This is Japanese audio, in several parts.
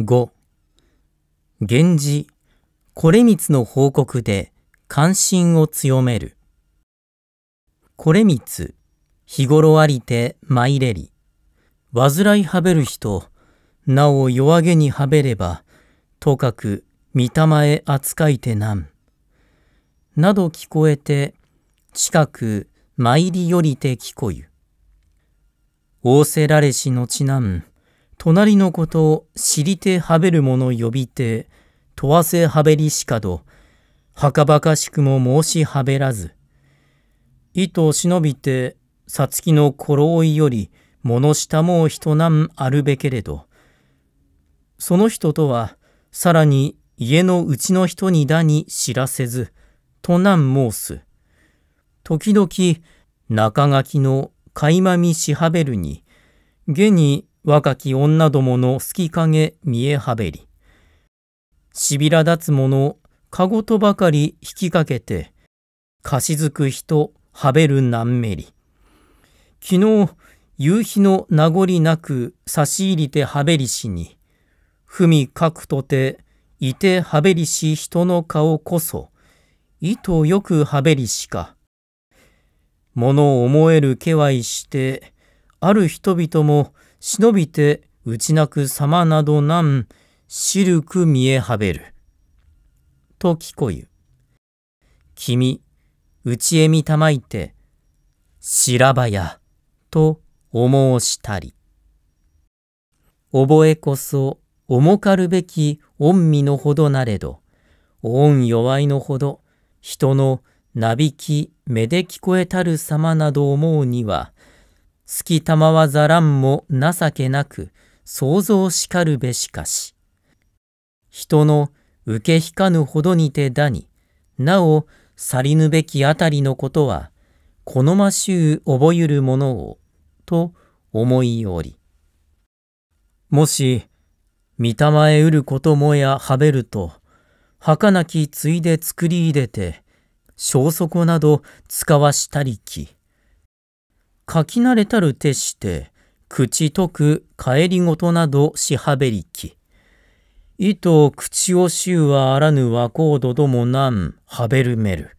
5源氏これ光の報告で関心を強めるこれ光日頃ありて参れり煩いはべる人なお弱げにはべればとかく御霊へ扱いてなんなど聞こえて近く参りよりて聞こゆ仰せられし後なん隣のことを知りてはべる者呼びて、問わせはべりしかど、はかばかしくも申しはべらず、図を忍びて、さつきの頃追いより、物下も人なんあるべけれど、その人とは、さらに家のうちの人にだに知らせず、となん申す。時々、中垣のかいまみしはべるに、下に若き女どもの好き影見えはべり。しびら立つ者、かごとばかり引きかけて、かしづく人、はべるなんめり。昨日、夕日の名残なく差し入りてはべりしに、ふみかくとて、いてはべりし人の顔こそ、意図よくはべりしか。物を思える気はいして、ある人々も忍びて打ち泣く様などなんシるく見えはべる。と聞こゆ。君、内へみたまいて、らばや、と思うしたり。覚えこそ、重かるべき恩身のほどなれど、恩弱いのほど、人のなびき目で聞こえたる様など思うには、好きたまわざらんも情けなく、想像しかるべしかし。人の受け引かぬほどにてだに、なお去りぬべきあたりのことは、好ましゅう覚ゆるものを、と思いおり。もし、御霊えうることもやはべると、儚きついで作り入れて、消息など使わしたりき。書き慣れたる手して、口説く帰りごとなどしはべりき。意図口をしうはあらぬ和光度どもなんはべるめる。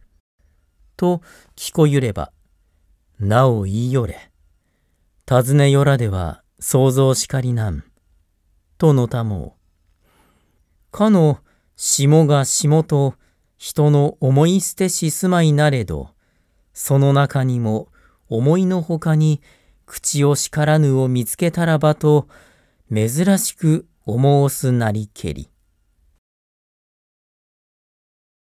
と聞こゆれば、なお言いよれ。尋ねよらでは想像しかりなん。とのたもう。かの霜が霜と人の思い捨てし住まいなれど、その中にも思いのほかに口を叱らぬを見つけたらばと珍しく思おすなりけり。